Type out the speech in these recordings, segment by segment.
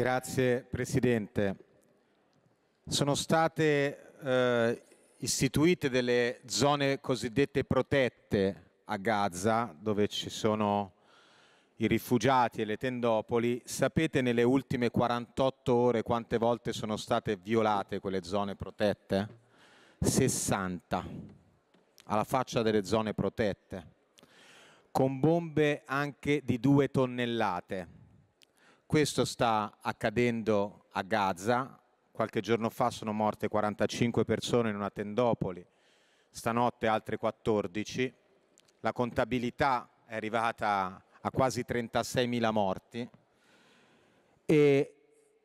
Grazie Presidente. Sono state eh, istituite delle zone cosiddette protette a Gaza, dove ci sono i rifugiati e le tendopoli. Sapete nelle ultime 48 ore quante volte sono state violate quelle zone protette? 60, alla faccia delle zone protette, con bombe anche di due tonnellate questo sta accadendo a Gaza. Qualche giorno fa sono morte 45 persone in una tendopoli, stanotte altre 14. La contabilità è arrivata a quasi 36.000 morti. E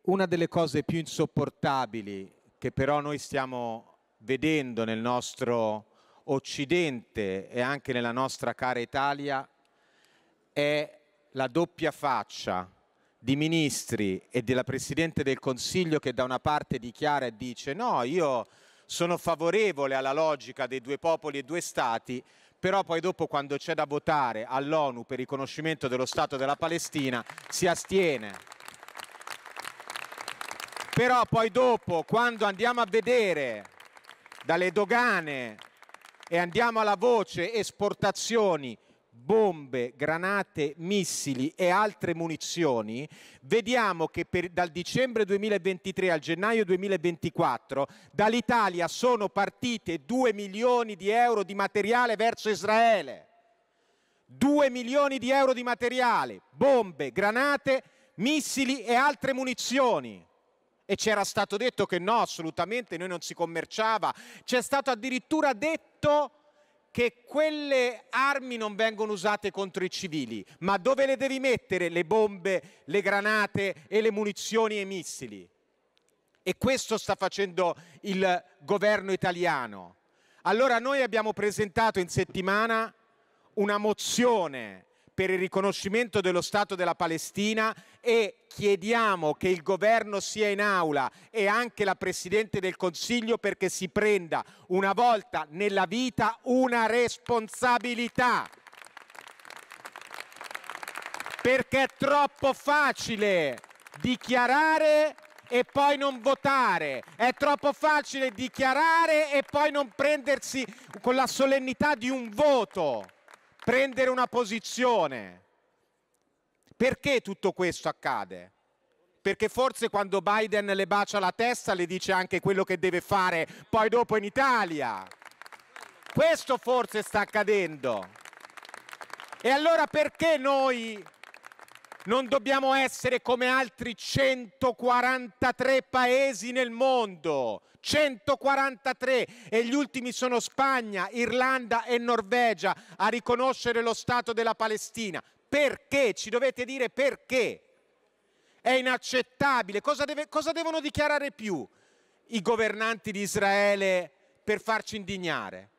una delle cose più insopportabili che però noi stiamo vedendo nel nostro Occidente e anche nella nostra cara Italia è la doppia faccia di ministri e della Presidente del Consiglio che da una parte dichiara e dice no, io sono favorevole alla logica dei due popoli e due stati, però poi dopo quando c'è da votare all'ONU per riconoscimento dello Stato della Palestina si astiene. Però poi dopo quando andiamo a vedere dalle dogane e andiamo alla voce esportazioni bombe, granate, missili e altre munizioni, vediamo che per, dal dicembre 2023 al gennaio 2024 dall'Italia sono partite 2 milioni di euro di materiale verso Israele. 2 milioni di euro di materiale, bombe, granate, missili e altre munizioni. E c'era stato detto che no, assolutamente noi non si commerciava. C'è stato addirittura detto che quelle armi non vengono usate contro i civili, ma dove le devi mettere le bombe, le granate e le munizioni e i missili? E questo sta facendo il governo italiano. Allora noi abbiamo presentato in settimana una mozione per il riconoscimento dello Stato della Palestina e chiediamo che il governo sia in aula e anche la Presidente del Consiglio perché si prenda una volta nella vita una responsabilità. Perché è troppo facile dichiarare e poi non votare. È troppo facile dichiarare e poi non prendersi con la solennità di un voto prendere una posizione. Perché tutto questo accade? Perché forse quando Biden le bacia la testa le dice anche quello che deve fare poi dopo in Italia. Questo forse sta accadendo. E allora perché noi non dobbiamo essere come altri 143 paesi nel mondo. 143 e gli ultimi sono Spagna, Irlanda e Norvegia a riconoscere lo Stato della Palestina. Perché? Ci dovete dire perché. È inaccettabile. Cosa, deve, cosa devono dichiarare più i governanti di Israele per farci indignare?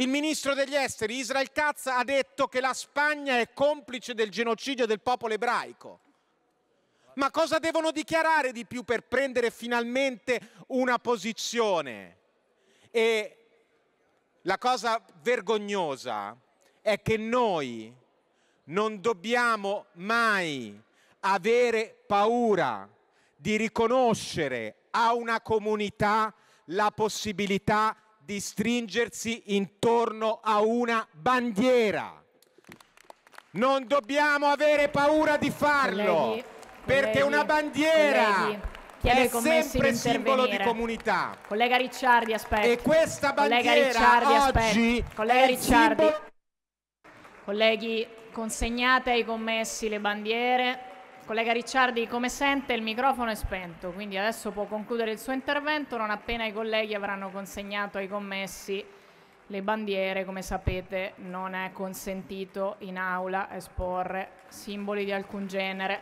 Il ministro degli esteri Israel Katz ha detto che la Spagna è complice del genocidio del popolo ebraico. Ma cosa devono dichiarare di più per prendere finalmente una posizione? E la cosa vergognosa è che noi non dobbiamo mai avere paura di riconoscere a una comunità la possibilità di di stringersi intorno a una bandiera. Non dobbiamo avere paura di farlo, colleghi, perché una bandiera colleghi, è sempre simbolo di comunità. Collega Ricciardi, aspetta. E questa bandiera Collega Ricciardi, oggi Collega Ricciardi. Simbolo... Colleghi, consegnate ai commessi le bandiere. Collega Ricciardi, come sente il microfono è spento, quindi adesso può concludere il suo intervento non appena i colleghi avranno consegnato ai commessi le bandiere. Come sapete non è consentito in aula esporre simboli di alcun genere.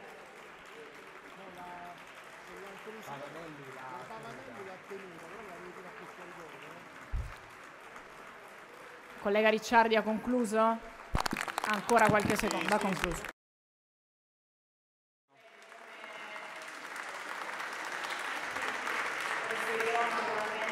Collega Ricciardi ha concluso? Ancora qualche secondo, ha concluso. Thank you.